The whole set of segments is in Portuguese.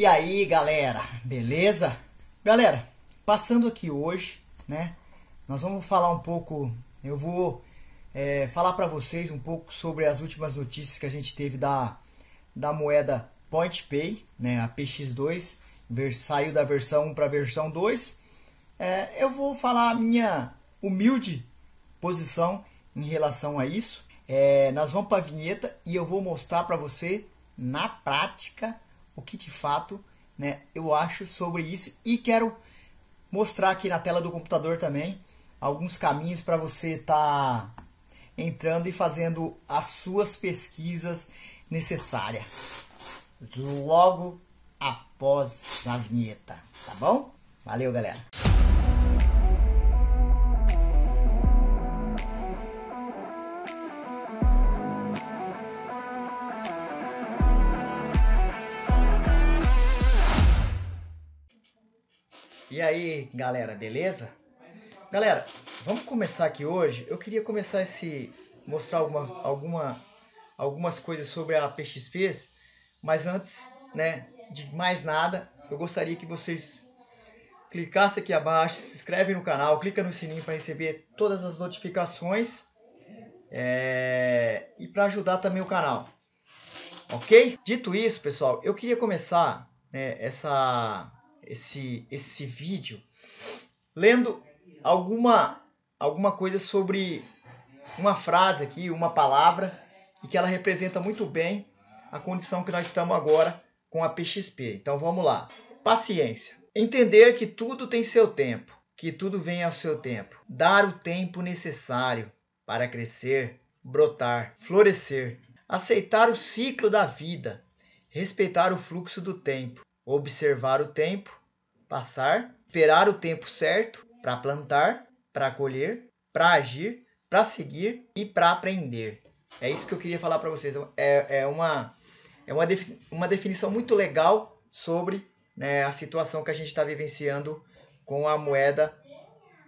E aí, galera, beleza? Galera, passando aqui hoje, né? Nós vamos falar um pouco, eu vou é, falar para vocês um pouco sobre as últimas notícias que a gente teve da, da moeda PointPay, né? A PX2 ver, saiu da versão 1 para a versão 2. É, eu vou falar a minha humilde posição em relação a isso. É, nós vamos para a vinheta e eu vou mostrar para você na prática o que de fato né, eu acho sobre isso e quero mostrar aqui na tela do computador também alguns caminhos para você estar tá entrando e fazendo as suas pesquisas necessárias logo após a vinheta, tá bom? Valeu, galera! E aí, galera, beleza? Galera, vamos começar aqui hoje. Eu queria começar esse mostrar alguma, alguma algumas coisas sobre a PXP, mas antes, né, de mais nada, eu gostaria que vocês clicassem aqui abaixo, se inscreve no canal, clica no sininho para receber todas as notificações é, e para ajudar também o canal. Ok? Dito isso, pessoal, eu queria começar né, essa esse, esse vídeo lendo alguma, alguma coisa sobre uma frase aqui, uma palavra, e que ela representa muito bem a condição que nós estamos agora com a PXP. Então vamos lá. Paciência. Entender que tudo tem seu tempo, que tudo vem ao seu tempo. Dar o tempo necessário para crescer, brotar, florescer. Aceitar o ciclo da vida, respeitar o fluxo do tempo, observar o tempo passar, esperar o tempo certo para plantar, para colher, para agir, para seguir e para aprender. É isso que eu queria falar para vocês. É, é, uma, é uma, defi uma definição muito legal sobre né, a situação que a gente está vivenciando com a moeda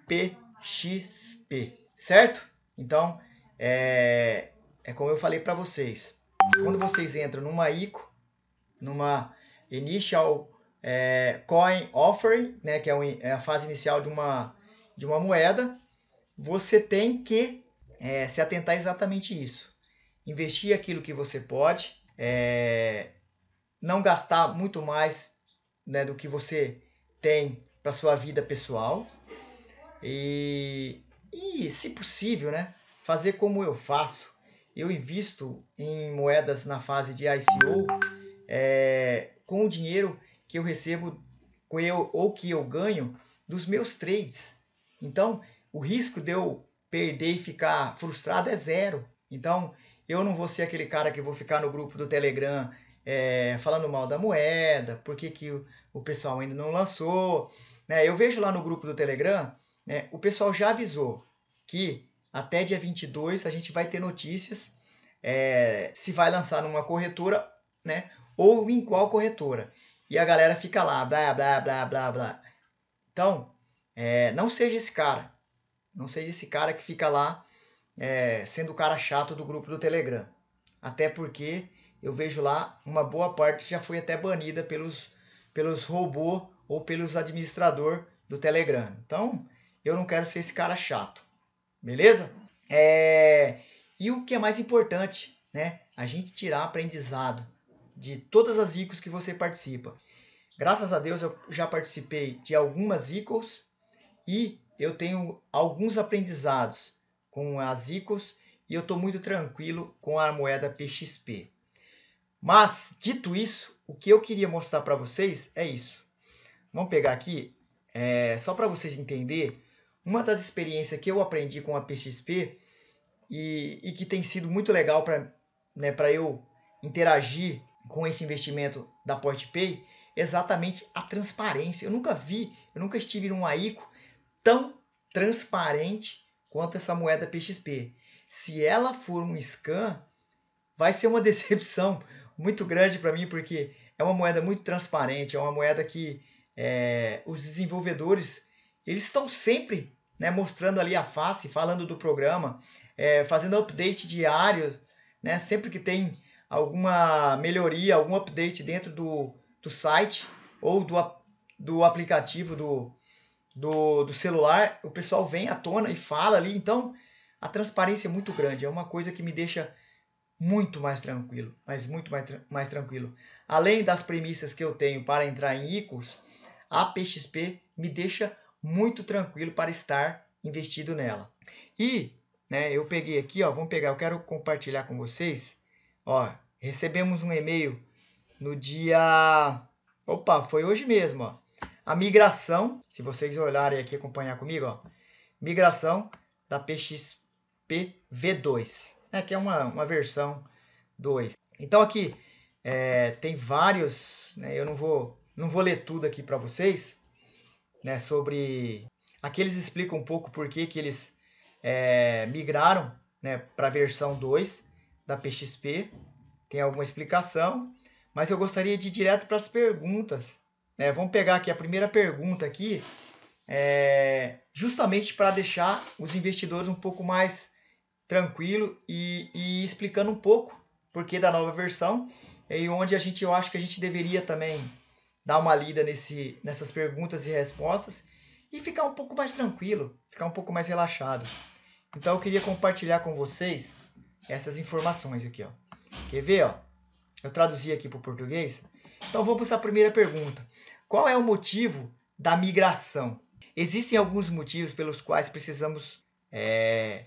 PXP, certo? Então, é, é como eu falei para vocês. Quando vocês entram numa ICO, numa Initial é, Coin Offering, né, que é, um, é, a fase inicial de uma, de uma moeda, você tem que é, se atentar exatamente isso. Investir aquilo que você pode, é, não gastar muito mais né, do que você tem para sua vida pessoal e, e, se possível, né, fazer como eu faço. Eu invisto em moedas na fase de ICO é, com o dinheiro que eu recebo com eu, ou que eu ganho dos meus trades. Então, o risco de eu perder e ficar frustrado é zero. Então, eu não vou ser aquele cara que vou ficar no grupo do Telegram é, falando mal da moeda, porque que o, o pessoal ainda não lançou. Né? Eu vejo lá no grupo do Telegram, né, o pessoal já avisou que até dia 22 a gente vai ter notícias é, se vai lançar numa corretora né, ou em qual corretora. E a galera fica lá, blá, blá, blá, blá, blá. Então, é, não seja esse cara. Não seja esse cara que fica lá é, sendo o cara chato do grupo do Telegram. Até porque eu vejo lá uma boa parte já foi até banida pelos, pelos robôs ou pelos administrador do Telegram. Então, eu não quero ser esse cara chato. Beleza? É... E o que é mais importante, né? A gente tirar aprendizado de todas as ICOs que você participa. Graças a Deus eu já participei de algumas ICOs e eu tenho alguns aprendizados com as ICOs e eu estou muito tranquilo com a moeda PXP. Mas, dito isso, o que eu queria mostrar para vocês é isso. Vamos pegar aqui, é, só para vocês entenderem, uma das experiências que eu aprendi com a PXP e, e que tem sido muito legal para né, eu interagir com esse investimento da PortPay exatamente a transparência. Eu nunca vi, eu nunca estive num ICO tão transparente quanto essa moeda PXP. Se ela for um scan, vai ser uma decepção muito grande para mim, porque é uma moeda muito transparente, é uma moeda que é, os desenvolvedores eles estão sempre né, mostrando ali a face, falando do programa, é, fazendo update diário, né, sempre que tem alguma melhoria, algum update dentro do, do site ou do, do aplicativo do, do, do celular, o pessoal vem à tona e fala ali. Então, a transparência é muito grande. É uma coisa que me deixa muito mais tranquilo, mas muito mais, mais tranquilo. Além das premissas que eu tenho para entrar em ICOs, a PXP me deixa muito tranquilo para estar investido nela. E né, eu peguei aqui, ó, vamos pegar, eu quero compartilhar com vocês Ó, recebemos um e-mail no dia. Opa, foi hoje mesmo, ó. A migração, se vocês olharem aqui acompanhar comigo, ó. Migração da PXP V2, né, que é uma, uma versão 2. Então aqui é, tem vários, né, eu não vou, não vou ler tudo aqui para vocês, né, sobre... Aqui eles explicam um pouco por que, que eles é, migraram né, para a versão 2, da PXP, tem alguma explicação, mas eu gostaria de ir direto para as perguntas. Né? Vamos pegar aqui a primeira pergunta aqui, é, justamente para deixar os investidores um pouco mais tranquilo e, e explicando um pouco porque da nova versão e onde a gente eu acho que a gente deveria também dar uma lida nesse, nessas perguntas e respostas e ficar um pouco mais tranquilo, ficar um pouco mais relaxado. Então eu queria compartilhar com vocês essas informações aqui, ó. Quer ver, ó? Eu traduzi aqui para o português. Então vamos para a primeira pergunta. Qual é o motivo da migração? Existem alguns motivos pelos quais precisamos... É...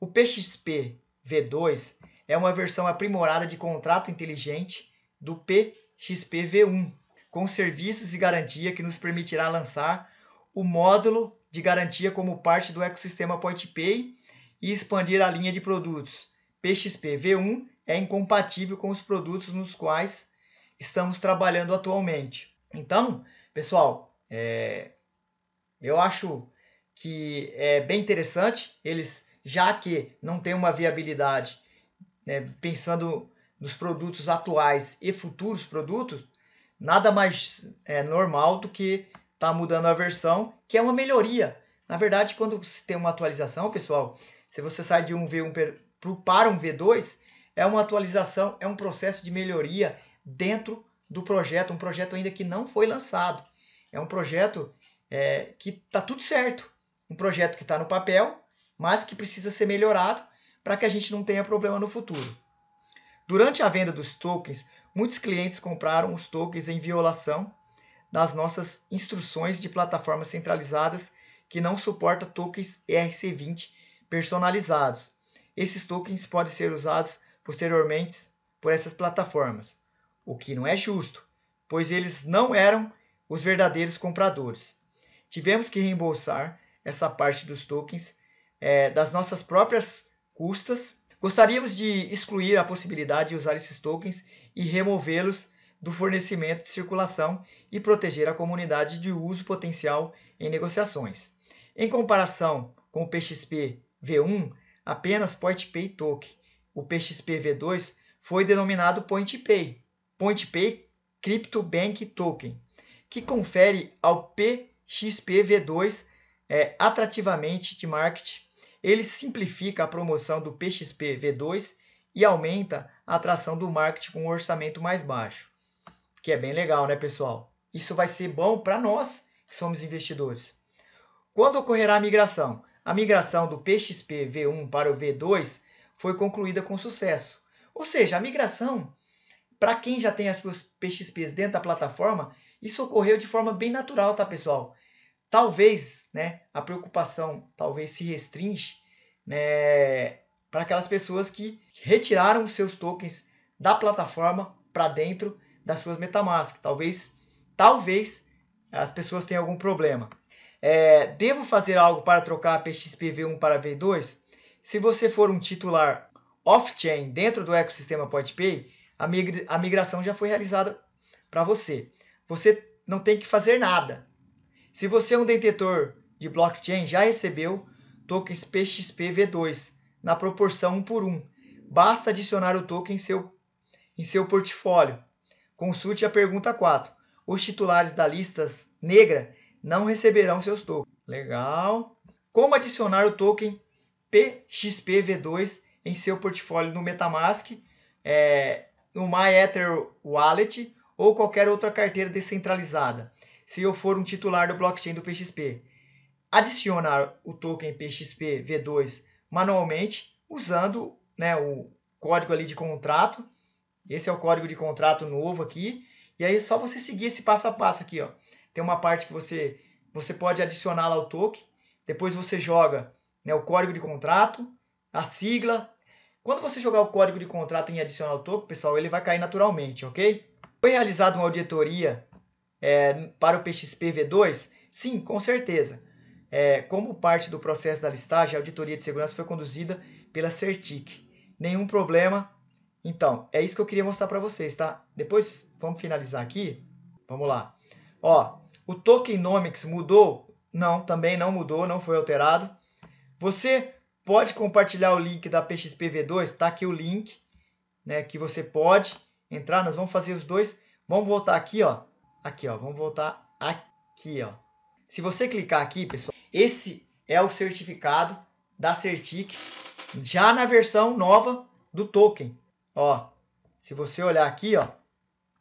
O PXP V2 é uma versão aprimorada de contrato inteligente do PXP V1, com serviços e garantia que nos permitirá lançar o módulo de garantia como parte do ecossistema PortPay e expandir a linha de produtos, PXPv1 é incompatível com os produtos nos quais estamos trabalhando atualmente. Então, pessoal, é, eu acho que é bem interessante eles, já que não tem uma viabilidade, né, pensando nos produtos atuais e futuros produtos, nada mais é normal do que tá mudando a versão, que é uma melhoria. Na verdade, quando se tem uma atualização, pessoal, se você sai de um V1 pro, para um V2 é uma atualização, é um processo de melhoria dentro do projeto, um projeto ainda que não foi lançado. É um projeto é, que está tudo certo, um projeto que está no papel, mas que precisa ser melhorado para que a gente não tenha problema no futuro. Durante a venda dos tokens, muitos clientes compraram os tokens em violação das nossas instruções de plataformas centralizadas que não suporta tokens ERC20 personalizados. Esses tokens podem ser usados posteriormente por essas plataformas, o que não é justo, pois eles não eram os verdadeiros compradores. Tivemos que reembolsar essa parte dos tokens é, das nossas próprias custas. Gostaríamos de excluir a possibilidade de usar esses tokens e removê-los do fornecimento de circulação e proteger a comunidade de uso potencial em negociações. Em comparação com o PXP V1, apenas PointPay Token. O PXPV2 foi denominado PointPay, PointPay Crypto Bank Token, que confere ao PXPV2 é, atrativamente de marketing. Ele simplifica a promoção do PXPV2 e aumenta a atração do marketing com um orçamento mais baixo, que é bem legal, né, pessoal? Isso vai ser bom para nós que somos investidores. Quando ocorrerá a migração? A migração do PXP V1 para o V2 foi concluída com sucesso. Ou seja, a migração, para quem já tem as suas PXPs dentro da plataforma, isso ocorreu de forma bem natural, tá pessoal? Talvez né, a preocupação talvez se restringe né, para aquelas pessoas que retiraram os seus tokens da plataforma para dentro das suas Metamask. Talvez, talvez as pessoas tenham algum problema. É, devo fazer algo para trocar a PXPV1 para V2? Se você for um titular off-chain dentro do ecossistema PodPay, a, migra a migração já foi realizada para você. Você não tem que fazer nada. Se você é um detentor de blockchain, já recebeu tokens PXPV2 na proporção 1 por 1. Basta adicionar o token em seu, em seu portfólio. Consulte a pergunta 4. Os titulares da lista negra não receberão seus tokens. Legal. Como adicionar o token PXPV2 em seu portfólio no MetaMask, é, no MyEther Wallet ou qualquer outra carteira descentralizada, se eu for um titular do blockchain do PXP. Adicionar o token PXPV2 manualmente usando né, o código ali de contrato. Esse é o código de contrato novo aqui. E aí é só você seguir esse passo a passo aqui, ó tem uma parte que você, você pode adicionar lá o token, depois você joga né, o código de contrato, a sigla. Quando você jogar o código de contrato em adicionar o token, pessoal, ele vai cair naturalmente, ok? Foi realizada uma auditoria é, para o PXP V2? Sim, com certeza. É, como parte do processo da listagem, a auditoria de segurança foi conduzida pela Certic. Nenhum problema. Então, é isso que eu queria mostrar para vocês, tá? Depois, vamos finalizar aqui. Vamos lá. Ó, o tokenomics mudou? Não, também não mudou, não foi alterado. Você pode compartilhar o link da PXPV2, está aqui o link, né, que você pode entrar, nós vamos fazer os dois. Vamos voltar aqui, ó. Aqui, ó, vamos voltar aqui, ó. Se você clicar aqui, pessoal, esse é o certificado da Certic já na versão nova do token. Ó, se você olhar aqui, ó,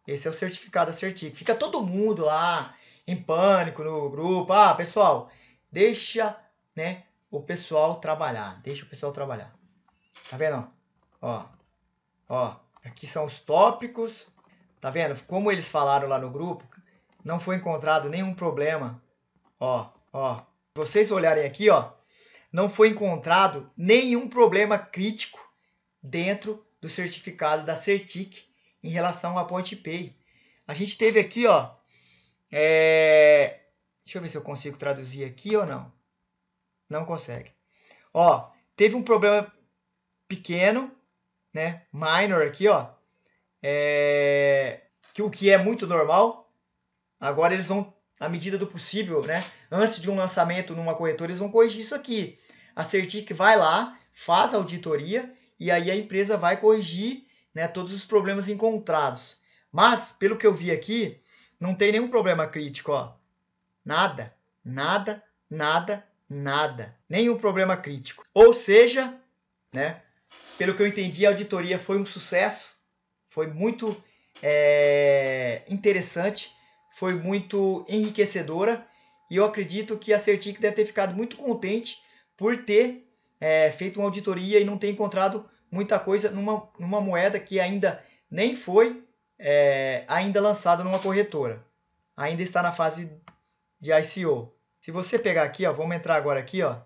esse é o certificado da Certic. Fica todo mundo lá em pânico no grupo. Ah, pessoal, deixa, né, o pessoal trabalhar. Deixa o pessoal trabalhar. Tá vendo? Ó, ó, aqui são os tópicos. Tá vendo? Como eles falaram lá no grupo, não foi encontrado nenhum problema. Ó, ó. Vocês olharem aqui, ó, não foi encontrado nenhum problema crítico dentro do certificado da Certic em relação à Ponte Pay. A gente teve aqui, ó, é, deixa eu ver se eu consigo traduzir aqui ou não. Não consegue. Ó, teve um problema pequeno, né? Minor aqui, ó. É, que o que é muito normal. Agora eles vão, à medida do possível, né? Antes de um lançamento numa corretora, eles vão corrigir isso aqui. A Certic vai lá, faz a auditoria e aí a empresa vai corrigir né, todos os problemas encontrados. Mas, pelo que eu vi aqui, não tem nenhum problema crítico, ó. Nada, nada, nada, nada. Nenhum problema crítico. Ou seja, né? Pelo que eu entendi, a auditoria foi um sucesso. Foi muito é, interessante. Foi muito enriquecedora. E eu acredito que a Certic deve ter ficado muito contente por ter é, feito uma auditoria e não ter encontrado muita coisa numa, numa moeda que ainda nem foi é, ainda lançada numa corretora. Ainda está na fase de ICO. Se você pegar aqui, ó, vamos entrar agora aqui, ó.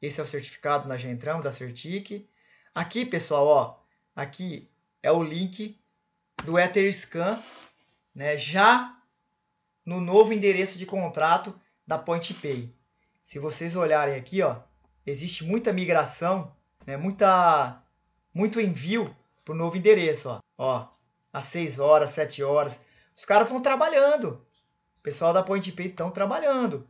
Esse é o certificado nós já entramos da Certic. Aqui, pessoal, ó, aqui é o link do Etherscan, né, já no novo endereço de contrato da PointPay. Se vocês olharem aqui, ó, existe muita migração, né, muita muito envio para o novo endereço, ó. Ó, às 6 horas, 7 horas. Os caras estão trabalhando. O pessoal da Point Pay estão trabalhando.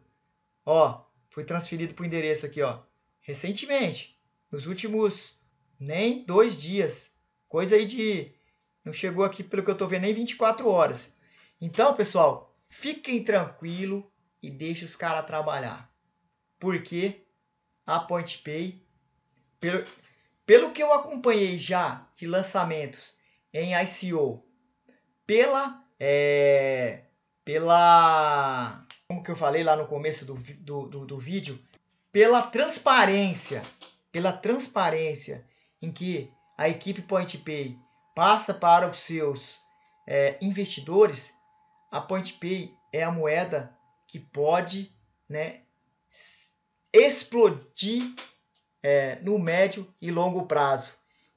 Ó, fui transferido para o endereço aqui, ó. Recentemente, nos últimos nem dois dias. Coisa aí de. Não chegou aqui, pelo que eu tô vendo, nem 24 horas. Então, pessoal, fiquem tranquilo e deixe os caras trabalhar. Porque a PointPay, pelo, pelo que eu acompanhei já de lançamentos em ICO pela é, pela como que eu falei lá no começo do, do, do, do vídeo pela transparência pela transparência em que a equipe PointPay passa para os seus é, investidores, a PointPay é a moeda que pode né, explodir é, no médio e longo prazo.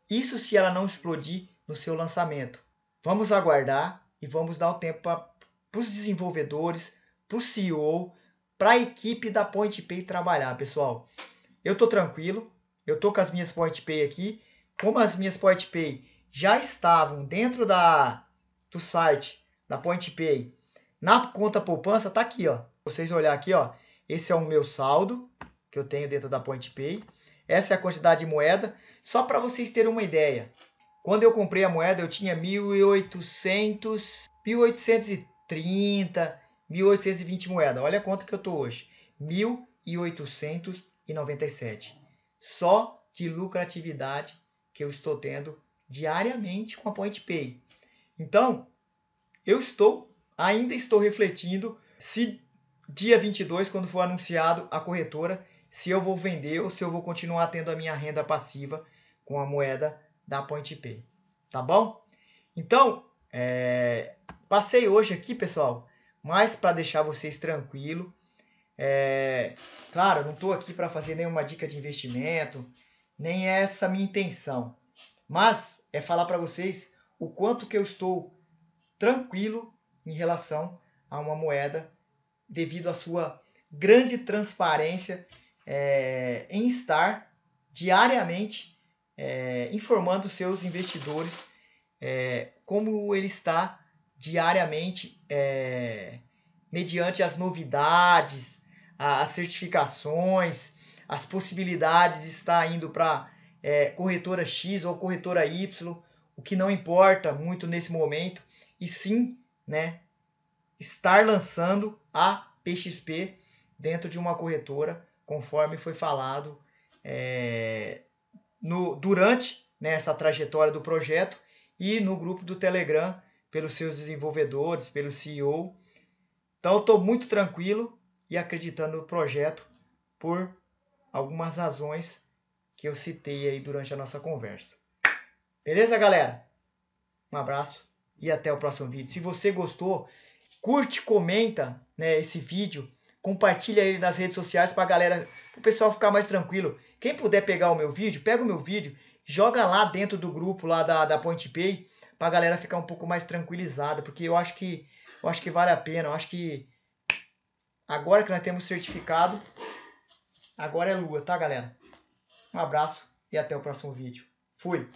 Isso se ela não explodir no seu lançamento. Vamos aguardar e vamos dar o tempo para os desenvolvedores, para o CEO, para a equipe da PointPay trabalhar, pessoal. Eu estou tranquilo, eu estou com as minhas PointPay aqui. Como as minhas PointPay já estavam dentro da do site da PointPay, na conta poupança tá aqui, ó. Vocês olhar aqui, ó. Esse é o meu saldo que eu tenho dentro da PointPay. Essa é a quantidade de moeda, só para vocês terem uma ideia. Quando eu comprei a moeda, eu tinha 1.800, 1.830, 1.820 moeda. Olha quanto que eu tô hoje. 1.897. Só de lucratividade que eu estou tendo diariamente com a PointPay. Então, eu estou, ainda estou refletindo se dia 22, quando for anunciado a corretora, se eu vou vender ou se eu vou continuar tendo a minha renda passiva com a moeda da Point P, tá bom? Então, é, passei hoje aqui, pessoal, mais para deixar vocês tranquilo. É, claro, não estou aqui para fazer nenhuma dica de investimento, nem é essa minha intenção. Mas é falar para vocês o quanto que eu estou tranquilo em relação a uma moeda devido à sua grande transparência é, em estar diariamente é, informando seus investidores é, como ele está diariamente é, mediante as novidades, as certificações, as possibilidades de estar indo para é, corretora X ou corretora Y, o que não importa muito nesse momento, e sim, né, estar lançando a PXP dentro de uma corretora, conforme foi falado é, no, durante né, essa trajetória do projeto e no grupo do Telegram pelos seus desenvolvedores, pelo CEO. Então, estou muito tranquilo e acreditando no projeto por algumas razões que eu citei aí durante a nossa conversa. Beleza, galera? Um abraço e até o próximo vídeo. Se você gostou, curte, comenta né, esse vídeo compartilha ele nas redes sociais para galera, o pessoal ficar mais tranquilo. Quem puder pegar o meu vídeo, pega o meu vídeo, joga lá dentro do grupo lá da, da Point Pay para galera ficar um pouco mais tranquilizada, porque eu acho que eu acho que vale a pena, eu acho que agora que nós temos certificado, agora é lua, tá, galera? Um abraço e até o próximo vídeo. Fui.